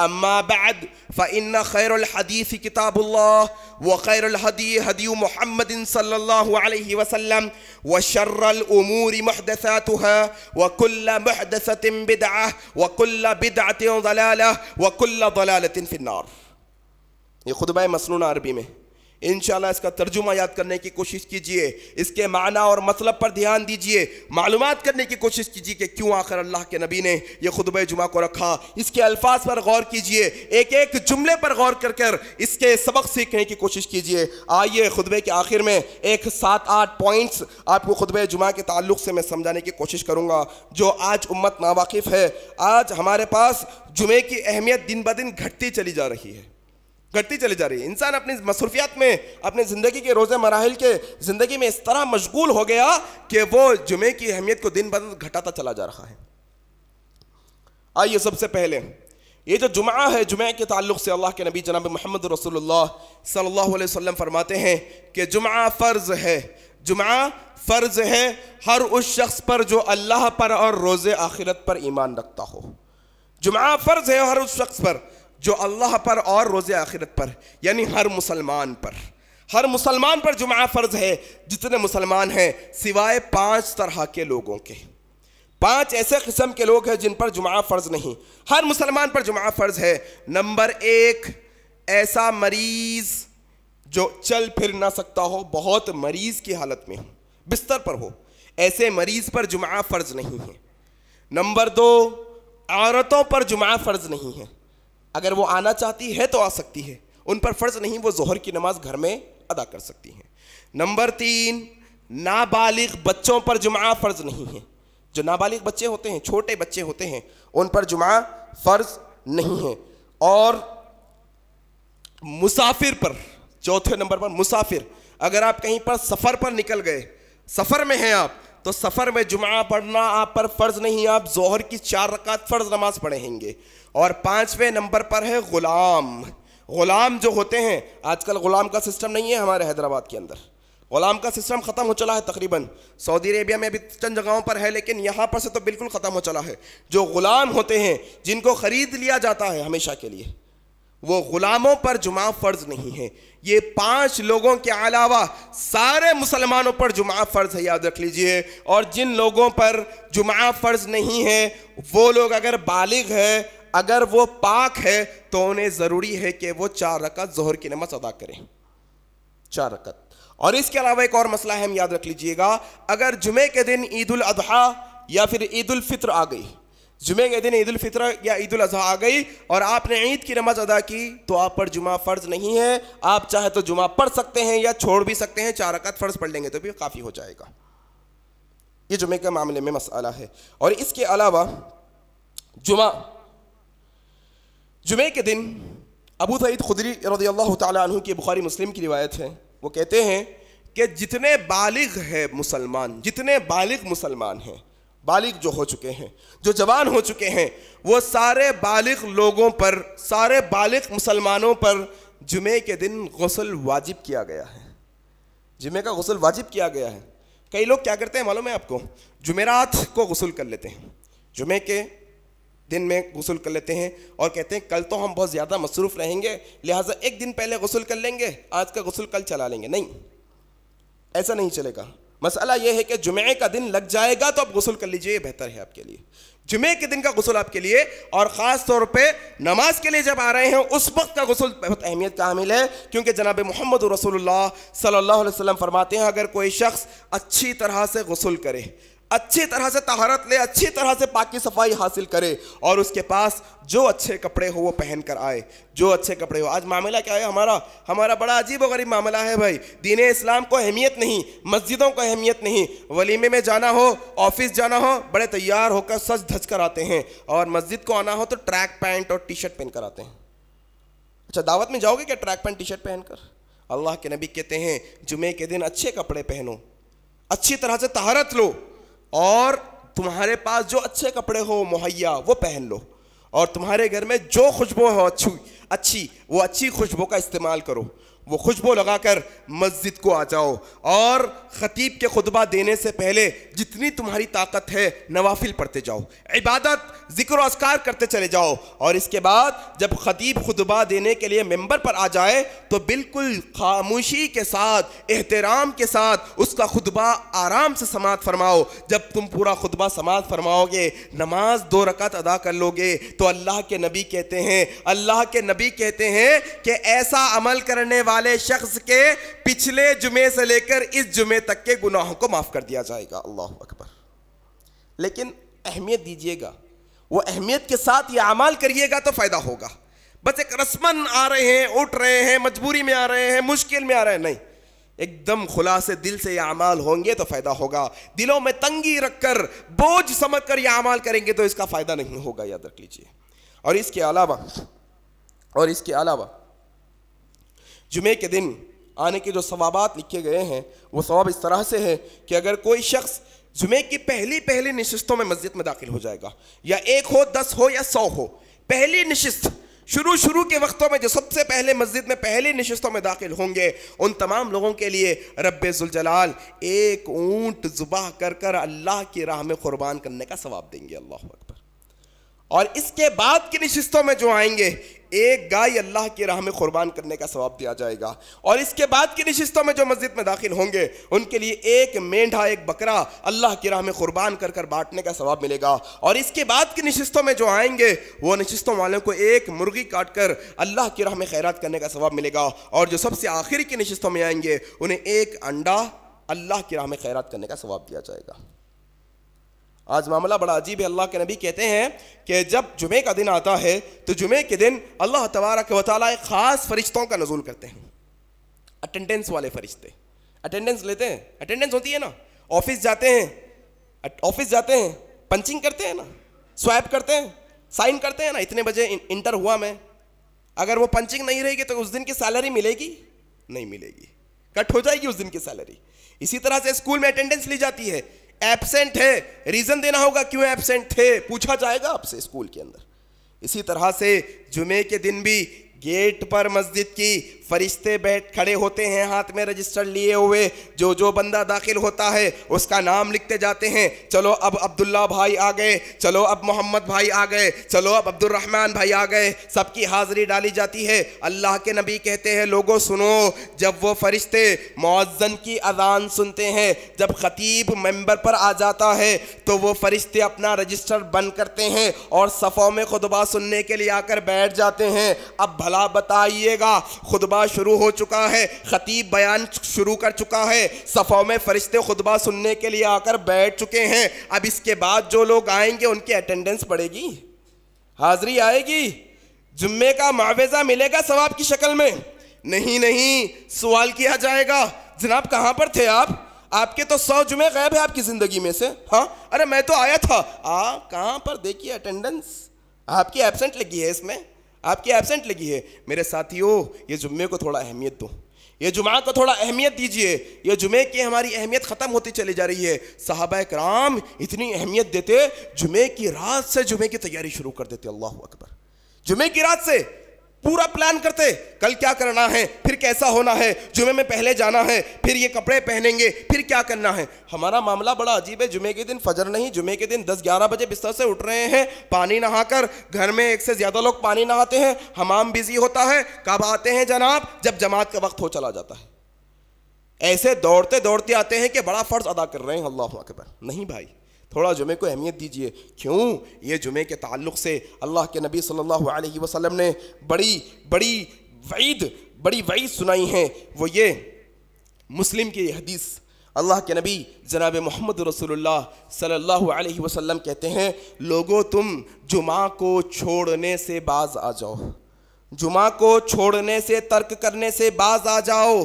أما بعد فإن خير الحديث كتاب الله وخير الهدي هدي محمد صلى الله عليه وسلم وشر الأمور محدثاتها وكل محدثة بدعة وكل بدعة ضلالة وكل ضلالة في النار ये खुतबा مسنون عربي مه इन इसका तर्जुमा याद करने की कोशिश कीजिए इसके माना और मतलब पर ध्यान दीजिए मालूम करने की कोशिश कीजिए कि क्यों आखिर अल्लाह के नबी ने यह खुतब जुमा को रखा इसके अल्फाज पर गौर कीजिए एक एक जुमले पर गौर कर कर इसके सबक सीखने की कोशिश कीजिए आइए खुतबे के आखिर में एक सात आठ पॉइंट्स आपको खुतब जुमा के ताल्लुक से मैं समझाने की कोशिश करूँगा जो आज उम्मत नावाकिफ़ है आज हमारे पास जुमे की अहमियत दिन ब दिन घटती चली जा रही है घटती चली जा रही है इंसान अपनी मसरूफियात में अपनी ज़िंदगी के रोज़े मराहल के ज़िंदगी में इस तरह मशगूल हो गया कि वो जुमे की अहमियत को दिन ब दिन घटाता चला जा रहा है आइए सबसे पहले ये जो जुमा है जुमे के ताल्लुक से अल्लाह के नबी जनाब मोहम्मद रसोल्ला सल्ला अलैहि फरमाते हैं कि जुमा फ़र्ज़ है जुमा फ़र्ज़ है हर उस शख्स पर जो अल्लाह पर और रोज़ आखिरत पर ईमान रखता हो जुमा फ़र्ज़ है हर उस शख्स पर जो अल्लाह पर और रोज़ आखिरत पर यानी हर मुसलमान पर हर मुसलमान पर जुमा फ़र्ज़ है जितने मुसलमान हैं सिवाए पांच तरह के लोगों के पांच ऐसे किस्म के लोग हैं जिन पर जुमा फ़र्ज़ नहीं हर मुसलमान पर जुमा फ़र्ज़ है नंबर एक ऐसा मरीज़ जो चल फिर ना सकता हो बहुत मरीज़ की हालत में हो बिस्तर पर हो ऐसे मरीज़ पर जुमा फ़र्ज़ नहीं है नंबर दो औरतों पर जुमा फ़र्ज़ नहीं है अगर वो आना चाहती है तो आ सकती है उन पर फ़र्ज नहीं वो जहर की नमाज घर में अदा कर सकती हैं नंबर तीन नाबालिग बच्चों पर जुमा फ़र्ज नहीं है जो नाबालिग बच्चे होते हैं छोटे बच्चे होते हैं उन पर जुमा फ़र्ज नहीं है और मुसाफिर पर चौथे नंबर पर मुसाफिर अगर आप कहीं पर सफ़र पर निकल गए सफ़र में हैं आप तो सफ़र में जुमा पढ़ना आप पर फ़र्ज़ नहीं आप जहर की चार रकात फ़र्ज़ नमाज पढ़ेंगे और पाँचवें नंबर पर है ग़ुलाम ग़ुलाम जो होते हैं आजकल ग़ुलाम का सिस्टम नहीं है हमारे हैदराबाद के अंदर ग़ुलाम का सिस्टम ख़त्म हो चला है तकरीबन सऊदी अरेबिया में भी चंद जगहों पर है लेकिन यहाँ पर से तो बिल्कुल ख़त्म हो चला है जो ग़ुलाम होते हैं जिनको ख़रीद लिया जाता है हमेशा के लिए वो ग़ुलामों पर जुमा फ़र्ज़ नहीं है ये पांच लोगों के अलावा सारे मुसलमानों पर जुमा फ़र्ज़ है याद रख लीजिए और जिन लोगों पर जुमा फ़र्ज़ नहीं है वो लोग अगर बालिग है अगर वो पाक है तो उन्हें ज़रूरी है कि वो चार रकत जोहर की नमाज अदा करें चार रकत और इसके अलावा एक और मसला है हम याद रख लीजिएगा अगर जुमे के दिन ईद उल अजहा या फिर ईद उल फित्र आ गई जुमे के दिन ईद उल फित्र या ईद उल अजहा आ गई और आपने ईद की नमाज अदा की तो आप पर जुमा फ़र्ज नहीं है आप चाहे तो जुमा पढ़ सकते हैं या छोड़ भी सकते हैं चार रकत फ़र्ज पढ़ लेंगे तो भी काफ़ी हो जाएगा ये जुमे के मामले में मसला है और इसके अलावा जुमा जुमे के दिन अबू सईद खुदरी रजी अल्लाह तु की बुखारी मुस्लिम की रिवायत है वो कहते हैं कि जितने बालिग है मुसलमान जितने बालिग मुसलमान हैं बालिग जो हो चुके हैं जो जवान हो चुके हैं वो सारे बालिग लोगों पर सारे बालिग मुसलमानों पर जुमे के दिन गसल वाजिब किया गया है जुमे का गसल वाजिब किया गया है कई लोग क्या करते हैं मालूम है आपको जुमेरात को गसल कर लेते हैं जुमे के दिन में गसल कर लेते हैं और कहते हैं कल तो हम बहुत ज़्यादा मसरूफ़ रहेंगे लिहाजा एक दिन पहले गसल कर लेंगे आज का गसल कल चला लेंगे नहीं ऐसा नहीं चलेगा मसला यह है कि जुमे का दिन लग जाएगा तो आप गसल कर लीजिए बेहतर है आपके लिए जुमे के दिन का गसल आपके लिए और ख़ास तौर पे नमाज के लिए जब आ रहे हैं उस वक्त का गसल बहुत अहमियत का हामिल है क्योंकि जनाब मोहम्मद रसोल्ला सल्ला वसम फरमाते हैं अगर कोई शख्स अच्छी तरह से गसल करे अच्छी तरह से तहारत ले अच्छी तरह से पाकि सफाई हासिल करे और उसके पास जो अच्छे कपड़े हो वो पहन कर आए जो अच्छे कपड़े हो आज मामला क्या है हमारा हमारा बड़ा अजीब व गरीब मामला है भाई दीन इस्लाम को अहमियत नहीं मस्जिदों को अहमियत नहीं वलीमे में जाना हो ऑफिस जाना हो बड़े तैयार होकर सच धज कर आते हैं और मस्जिद को आना हो तो ट्रैक पैंट और टी शर्ट पहन कर आते हैं अच्छा दावत में जाओगे क्या ट्रैक पैंट टी शर्ट पहनकर अल्लाह के नबी कहते हैं जुमे के दिन अच्छे कपड़े पहनो अच्छी तरह से तहारत लो और तुम्हारे पास जो अच्छे कपड़े हो मुहैया वो पहन लो और तुम्हारे घर में जो खुशबू हो अच्छी अच्छी वो अच्छी खुशबू का इस्तेमाल करो वो खुशबू लगाकर मस्जिद को आ जाओ और ख़तीब के खुतबा देने से पहले जितनी तुम्हारी ताकत है नवाफिल पढ़ते जाओ इबादत ज़िक्र असकार करते चले जाओ और इसके बाद जब ख़तीब खुतबा देने के लिए मेंबर पर आ जाए तो बिल्कुल खामोशी के साथ एहतराम के साथ उसका खुतबा आराम से समात फरमाओ जब तुम पूरा खुतबा समात फरमाओगे नमाज दो रकत अदा कर लोगे तो अल्लाह के नबी कहते हैं अल्लाह के नबी कहते हैं कि ऐसा अमल करने वाला वाले शख्स के पिछले जुमे से लेकर इस जुमे तक के गुनाहों को माफ़ कर दिया जाएगा अल्लाह अकबर लेकिन अहमियत दीजिएगा वो अहमियत के साथ ये अमाल करिएगा तो फ़ायदा होगा बस एक रस्मन आ रहे हैं उठ रहे हैं मजबूरी में आ रहे हैं मुश्किल में आ रहे हैं नहीं एकदम खुलासे दिल से यह अमाल होंगे तो फ़ायदा होगा दिलों में तंगी रखकर बोझ समझ कर यह अमाल करेंगे तो इसका फ़ायदा नहीं होगा याद रख लीजिए और इसके अलावा और इसके अलावा जुमे के दिन आने के जो सवाबात लिखे गए हैं वो सवाब इस तरह से है कि अगर कोई शख्स जुमे की पहली पहली नशस्तों में मस्जिद में दाखिल हो जाएगा या एक हो दस हो या सौ हो पहली नशस्त शुरू शुरू के वक्तों में जो सबसे पहले मस्जिद में पहली नशस्तों में दाखिल होंगे उन तमाम लोगों के लिए रबाल एक ऊँट जुबा कर कर अल्लाह की राह में क़ुरबान करने का सवाब देंगे अल्लाह और इसके बाद की नशस्तों में जो आएंगे एक गाय अल्लाह की राह में कुर्बान करने का सवाब दिया जाएगा और इसके बाद की नशस्तों में जो मस्जिद में दाखिल होंगे उनके लिए एक मेंढा एक बकरा अल्लाह की राह में कुर्बान कर कर बांटने का सवाब मिलेगा और इसके बाद की नशस्तों में जो आएंगे वो नशस्तों वालों को एक मुर्गी काट कर अल्लाह की राह में खैरात करने का सवाब मिलेगा और जो सबसे आखिर की नशस्तों में आएंगे उन्हें एक अंडा अल्लाह की राह में खैरात करने का सवाब दिया जाएगा आज मामला बड़ा अजीब है अल्लाह के नबी कहते हैं कि जब जुमे का दिन आता है तो जुमे के दिन अल्लाह तबारक वाले एक ख़ास फरिश्तों का नजूल करते हैं अटेंडेंस वाले फरिश्ते अटेंडेंस लेते हैं अटेंडेंस होती है ना ऑफिस जाते हैं ऑफिस जाते हैं पंचिंग करते हैं ना स्वैप करते हैं साइन करते हैं ना इतने बजे इंटर हुआ मैं अगर वो पंचिंग नहीं रहेगी तो उस दिन की सैलरी मिलेगी नहीं मिलेगी कट हो जाएगी उस दिन की सैलरी इसी तरह से स्कूल में अटेंडेंस ली जाती है एबसेंट है रीजन देना होगा क्यों एबसेंट थे पूछा जाएगा आपसे स्कूल के अंदर इसी तरह से जुमे के दिन भी गेट पर मस्जिद की फरिश्ते बैठ खड़े होते हैं हाथ में रजिस्टर लिए हुए जो जो बंदा दाखिल होता है उसका नाम लिखते जाते हैं चलो अब अब्दुल्ला भाई आ गए चलो अब मोहम्मद भाई आ गए चलो अब अब्दुलरहमान भाई आ गए सबकी हाजिरी डाली जाती है अल्लाह के नबी कहते हैं लोगों सुनो जब वो फरिश्ते मौजन की अजान सुनते हैं जब खतीब मेंबर पर आ जाता है तो वो फरिश्ते अपना रजिस्टर बंद करते हैं और सफ़ों में खुतबा सुनने के लिए आकर बैठ जाते हैं अब भला बताइएगा खुतबा खुतबा शुरू हो चुका है ख़तीब बयान शुरू कर चुका है सफ़ों में फ़रिश्ते खुतबा सुनने के लिए आकर बैठ चुके हैं अब इसके बाद जो लोग आएंगे उनकी अटेंडेंस बढ़ेगी हाजिरी आएगी जुम्मे का मुआवजा मिलेगा सवाब की शक्ल में नहीं नहीं सवाल किया जाएगा जनाब कहाँ पर थे आप आपके तो सौ जुमे गैब है आपकी ज़िंदगी में से हाँ अरे मैं तो आया था आ कहाँ पर देखिए अटेंडेंस आपकी एबसेंट लगी है इसमें आपकी एबसेंट लगी है मेरे साथियों ये जुम्मे को थोड़ा अहमियत दो ये जुमा को थोड़ा अहमियत दीजिए ये जुमे की हमारी अहमियत ख़त्म होती चली जा रही है साहब कराम इतनी अहमियत देते जुमे की रात से जुमे की तैयारी शुरू कर देते अल्लाह अकबर जुमे की रात से पूरा प्लान करते कल क्या करना है फिर कैसा होना है जुमे में पहले जाना है फिर ये कपड़े पहनेंगे फिर क्या करना है हमारा मामला बड़ा अजीब है जुमे के दिन फजर नहीं जुमे के दिन 10-11 बजे बिस्तर से उठ रहे हैं पानी नहाकर घर में एक से ज़्यादा लोग पानी नहाते हैं हमाम बिजी होता है कब आते हैं जनाब जब जमात का वक्त हो चला जाता है ऐसे दौड़ते दौड़ते आते हैं कि बड़ा फ़र्ज़ अदा कर रहे हैं अल्लाह अकबर नहीं भाई थोड़ा जुमे को अहमियत दीजिए क्यों ये जुमे के ताल्लुक़ से अल्लाह के नबी सल्लल्लाहु अलैहि वसल्लम ने बड़ी बड़ी वईद बड़ी वईद सुनाई है वो ये मुस्लिम की हदीस अल्लाह के नबी जनाब मोहम्मद रसोल्ला सल्लल्लाहु अलैहि वसल्लम कहते हैं लोगों तुम जुमा को छोड़ने से बाज आ जाओ जुमा को छोड़ने से तर्क करने से बाज आ जाओ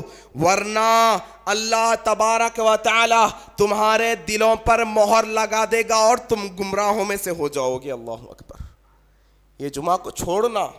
वरना अल्लाह तबारक व तुम्हारे दिलों पर मोहर लगा देगा और तुम गुमराहों में से हो जाओगे अल्लाह अकबर ये जुमा को छोड़ना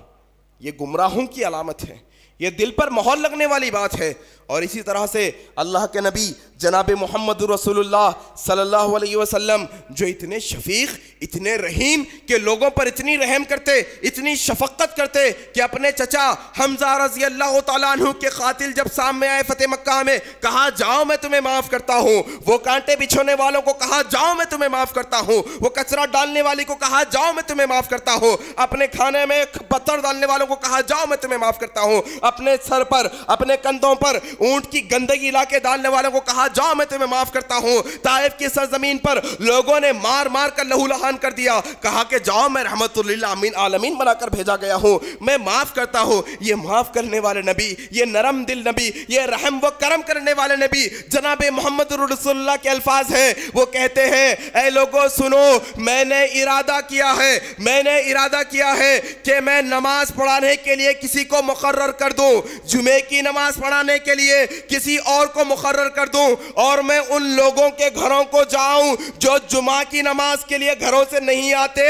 ये गुमराहों की अलामत है ये दिल पर मोहर लगने वाली बात है और इसी तरह से अल्लाह के नबी जनाब मोहम्मद रसोल्ला सल्लल्लाहु अलैहि वसल्लम जो इतने शफीक इतने रहीम के लोगों पर इतनी रहम करते इतनी शफक्त करते कि अपने चचा हमजा रजी अल्लाह तु के कतिल जब सामने आए फ़तेह मक्का में कहा जाओ मैं तुम्हें माफ़ करता हूँ वो कांटे बिछोने वालों को कहा जाओ मैं तुम्हें माफ़ करता हूँ वो कचरा डालने वाले को कहा जाओ मैं तुम्हें माफ़ करता हूँ अपने खाने में पत्थर डालने वालों को कहा जाओ मैं तुम्हें माफ़ करता हूँ अपने सर पर अपने कंधों पर ऊँट की गंदगी ला डालने वालों को कहा जाओ मैं तुम्हें माफ करता हूँ ताइफ की सरजमीन पर लोगों ने मार मार कर लहू लहान कर दिया कहा कि जाओ मैं रहमत आमीन आलमीन बनाकर भेजा गया हूँ मैं माफ़ करता हूँ ये माफ़ करने वाले नबी ये नरम दिल नबी ये रहम व करम करने वाले नबी जनाब मोहम्मद रसुल्ला के अल्फाज है वो कहते हैं ए लोगो सुनो मैंने इरादा किया है मैंने इरादा किया है कि मैं नमाज पढ़ाने के लिए किसी को मुकर्र कर दूँ जुमे की नमाज पढ़ाने के लिए किसी और को मुकर्र कर दूँ और मैं उन लोगों के घरों को जाऊं जो जुमा की नमाज के लिए घरों से नहीं आते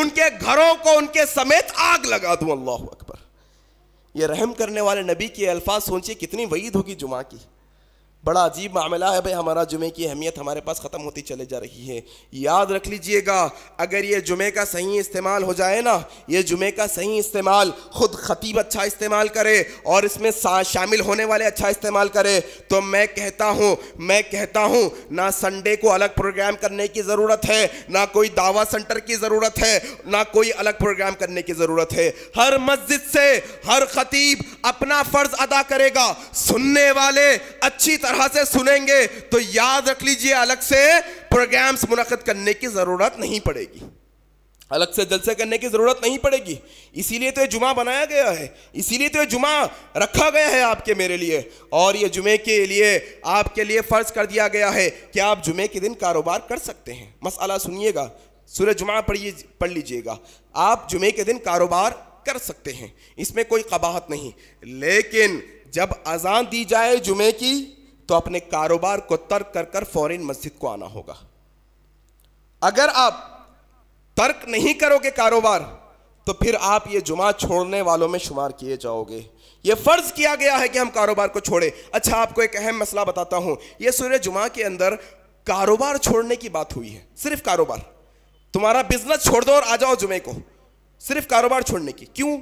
उनके घरों को उनके समेत आग लगा दूं अल्लाह अकबर ये रहम करने वाले नबी के अल्फाज सोचिए कितनी वईद होगी जुमा की बड़ा अजीब मामला है भाई हमारा जुमे की अहमियत हमारे पास ख़त्म होती चले जा रही है याद रख लीजिएगा अगर ये जुमे का सही इस्तेमाल हो जाए ना ये जुमे का सही इस्तेमाल ख़ुद खतीब अच्छा इस्तेमाल करे और इसमें शामिल होने वाले अच्छा इस्तेमाल करे तो मैं कहता हूँ मैं कहता हूँ ना संडे को अलग प्रोग्राम करने की ज़रूरत है ना कोई दावा सेंटर की ज़रूरत है ना कोई अलग प्रोग्राम करने की ज़रूरत है हर मस्जिद से हर खतीब अपना फ़र्ज़ अदा करेगा सुनने वाले अच्छी तरह तरह से सुनेंगे तो याद रख लीजिए अलग से प्रोग्राम्स मुनद करने की ज़रूरत नहीं पड़ेगी अलग से जलसे करने की ज़रूरत नहीं पड़ेगी इसीलिए तो ये जुमा बनाया गया है इसीलिए तो ये जुमा रखा गया है आपके मेरे लिए और ये जुमे के लिए आपके लिए फ़र्ज़ कर दिया गया है कि आप जुमे के दिन कारोबार कर सकते हैं मसाला सुनिएगा सूर्य जुमा पढ़िए पढ़ लीजिएगा आप जुमे के दिन कारोबार कर सकते हैं इसमें कोई कबाहत नहीं लेकिन जब अजान दी जाए जुमे की तो अपने कारोबार को तर्क कर कर फॉरेन मस्जिद को आना होगा अगर आप तर्क नहीं करोगे कारोबार तो फिर आप ये जुमा छोड़ने वालों में शुमार किए जाओगे ये फ़र्ज़ किया गया है कि हम कारोबार को छोड़े अच्छा आपको एक अहम मसला बताता हूं यह सूर्य जुमा के अंदर कारोबार छोड़ने की बात हुई है सिर्फ कारोबार तुम्हारा बिजनेस छोड़ दो और आ जाओ जुमे को सिर्फ कारोबार छोड़ने की क्यों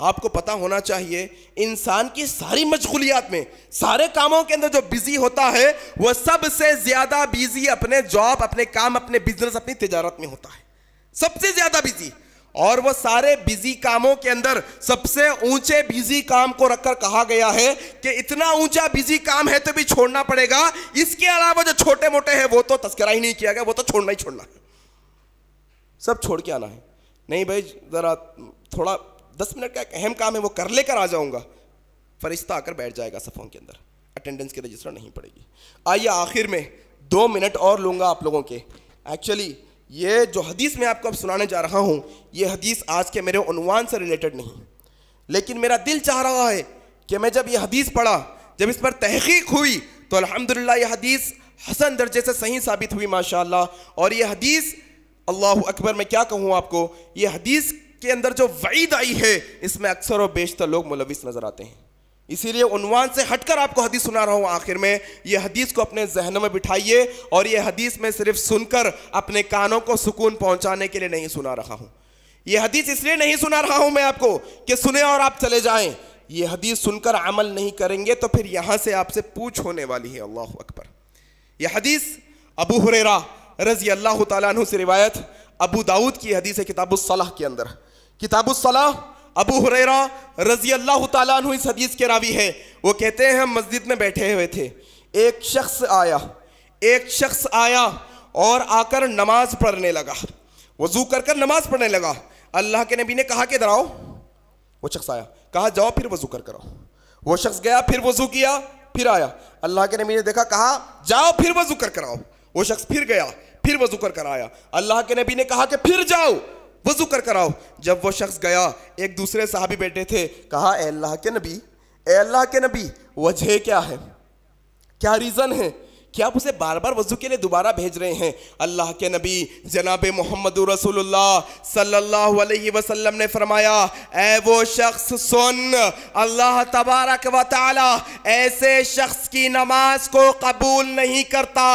आपको पता होना चाहिए इंसान की सारी मशगूलियात में सारे कामों के अंदर जो बिजी होता है वह सबसे ज्यादा बिजी अपने जॉब अपने काम अपने बिजनेस अपनी तजारत में होता है सबसे ज्यादा बिजी और वह सारे बिजी कामों के अंदर सबसे ऊंचे बिजी काम को रखकर कहा गया है कि इतना ऊंचा बिजी काम है तो भी छोड़ना पड़ेगा इसके अलावा जो छोटे मोटे हैं वो तो तस्करा ही नहीं किया गया वो तो छोड़ना ही छोड़ना है सब छोड़ के आना है नहीं भाई जरा थोड़ा दस मिनट का एक अहम काम है वो कर लेकर आ जाऊँगा फरिश्ता आकर बैठ जाएगा सफ़ों के अंदर अटेंडेंस की रजिस्टर नहीं पड़ेगी आइए आखिर में दो मिनट और लूँगा आप लोगों के एक्चुअली ये जो हदीस मैं आपको अब सुनाने जा रहा हूँ ये हदीस आज के मेरे उनवान से रिलेटेड नहीं लेकिन मेरा दिल चाह रहा है कि मैं जब ये हदीस पढ़ा जब इस पर तहकीक हुई तो अलहमदिल्ला यह हदीस हसन दर्जे से सही साबित हुई माशाल्लाह और यह हदीस अल्लाह अकबर मैं क्या कहूँ आपको यह हदीस के अंदर जो वईद आई है इसमें अक्सर और बेशतर लोग मुलविस नजर आते हैं इसीलिए उनवान से हटकर आपको हदीस सुना रहा हूँ आखिर में ये हदीस को अपने जहन में बिठाइए और ये हदीस में सिर्फ सुनकर अपने कानों को सुकून पहुँचाने के लिए नहीं सुना रहा हूँ ये हदीस इसलिए नहीं सुना रहा हूँ मैं आपको कि सुने और आप चले जाएं ये हदीस सुनकर अमल नहीं करेंगे तो फिर यहाँ से आपसे पूछ होने वाली है अल्लाह अकबर यह हदीस अबू हुरेरा रजी अल्लाह तु से रिवायत अबू दाऊद की हदीस है किताबुल सलाह के अंदर किताबुसला अबू हुररा रजी अल्लाह तु इस हदीस के रावी है वो कहते हैं हम मस्जिद में बैठे हुए थे एक शख्स आया एक शख्स आया और आकर नमाज पढ़ने लगा वजू कर कर नमाज पढ़ने लगा अल्लाह के नबी ने कहा कि दराओ वो शख्स आया कहा जाओ फिर वजू कर आओ वो शख्स गया फिर वजू किया फिर आया अल्लाह के नबी ने देखा कहा जाओ फिर वजू कर कराओ वो शख्स फिर गया फिर वजू कर कर आया अल्लाह के नबी ने कहा कि फिर जाओ वजू कर कर आओ जब वो शख्स गया एक दूसरे साहबी बैठे थे कहा अल्लाह के नबी अल्लाह के नबी वजह क्या है क्या रीज़न है क्या आप उसे बार बार वजू के लिए दोबारा भेज रहे हैं अल्लाह के नबी जनाब मोहम्मद सल्लल्लाहु अलैहि वसल्लम ने फरमाया ऐ वो शख्स सुन अल्लाह तबारक व ऐसे शख्स की नमाज को कबूल नहीं करता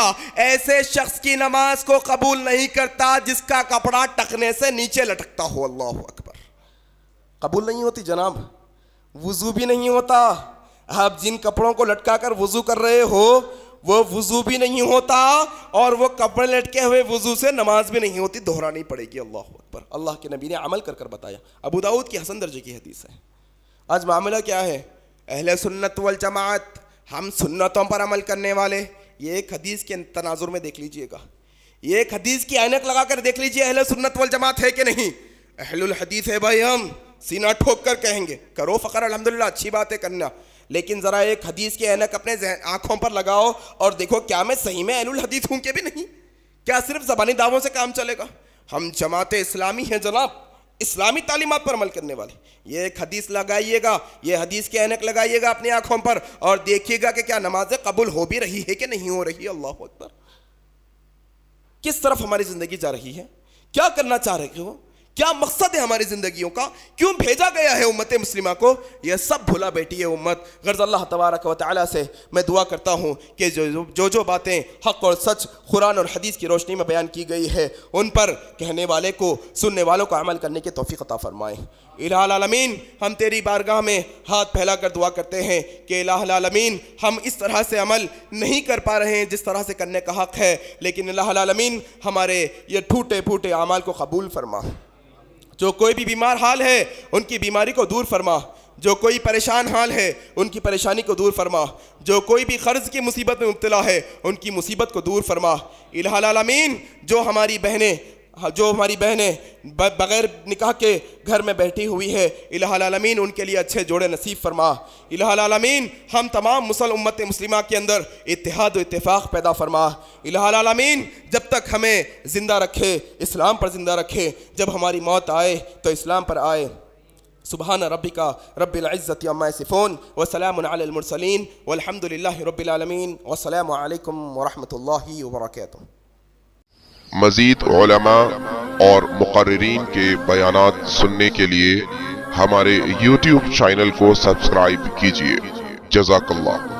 ऐसे शख्स की नमाज को कबूल नहीं करता जिसका कपड़ा टकने से नीचे लटकता हो अल्लाह अकबर कबूल नहीं होती जनाब वज़ू भी नहीं होता आप जिन कपड़ों को लटका कर वज़ू कर रहे हो वो वजू भी नहीं होता और वो कपड़े लटके हुए वजू से नमाज भी नहीं होती दोहरानी पड़ेगी अल्लाह पर अल्लाह के नबी ने अमल कर कर बताया अबू दाऊद की हसन दर्जे की हदीस है आज मामला क्या है अहले सुन्नत वल जमात हम सुन्नतों पर अमल करने वाले ये एक हदीस के तनाजुर में देख लीजिएगा ये एक हदीस की ऐनक लगा कर देख लीजिए अहल सुन्नत वल जमात है कि नहीं अहलुल हदीस है भाई हम सीना ठोक कर कहेंगे करो फकर अलहमदिल्ला अच्छी बात है करना लेकिन ज़रा एक हदीस के एनक अपने आँखों पर लगाओ और देखो क्या मैं सही में अनुल हदीस हूँ कि भी नहीं क्या सिर्फ ज़बानी दावों से काम चलेगा हम जमात इस्लामी हैं जनाब इस्लामी तालीमत पर अमल करने वाले ये एक हदीस लगाइएगा ये हदीस के एनक लगाइएगा अपनी आँखों पर और देखिएगा कि क्या नमाज कबूल हो भी रही है कि नहीं हो रही अल्लाह अकबर किस तरफ हमारी ज़िंदगी जा रही है क्या करना चाह रहे हो क्या मकसद है हमारी जिंदगियों का क्यों भेजा गया है उम्मत मुस्लिमा को यह सब भुला बैठी है उम्मत गर्ज अल्लाह तबारक व से मैं दुआ करता हूँ कि जो जो जो बातें हक और सच कुरान और हदीस की रोशनी में बयान की गई है उन पर कहने वाले को सुनने वालों को अमल करने की तोफ़ी अता फ़रमाएँ इलामीन हम तेरी बारगाह में हाथ फैला कर दुआ करते हैं कि इलामीन हम इस तरह से अमल नहीं कर पा रहे हैं जिस तरह से करने का हक़ है लेकिन इलामीन हमारे ये टूटे फूटे अमाल को कबूल फरमा जो कोई भी बीमार हाल है उनकी बीमारी को दूर फरमा जो कोई परेशान हाल है उनकी परेशानी को दूर फरमा जो कोई भी कर्ज़ की मुसीबत में मुबतला है उनकी मुसीबत को दूर फरमा इलामीन जो हमारी बहनें हाँ, जो हमारी बहनें बग़ैर निकाह के घर में बैठी हुई है इलामीन उनके लिए अच्छे जोड़े नसीब फरमा इलामीन हम तमाम मुसल उम्मत मुस्लिमा के अंदर इतिहाद इतफ़ाक़ पैदा फरमा इलामीन जब तक हमें ज़िंदा रखे इस्लाम पर ज़िंदा रखे जब हमारी मौत आए तो इस्लाम पर आए सुबहान का रबिल्ज़त अम्मासिफ़ोन वसलामसलिन वहमदिल्ल रबीआलमीन वसलम वरम्ह वर्क मजीद और मुकर्रीन के बयान सुनने के लिए हमारे यूट्यूब चैनल को सब्सक्राइब कीजिए जजाकल्ला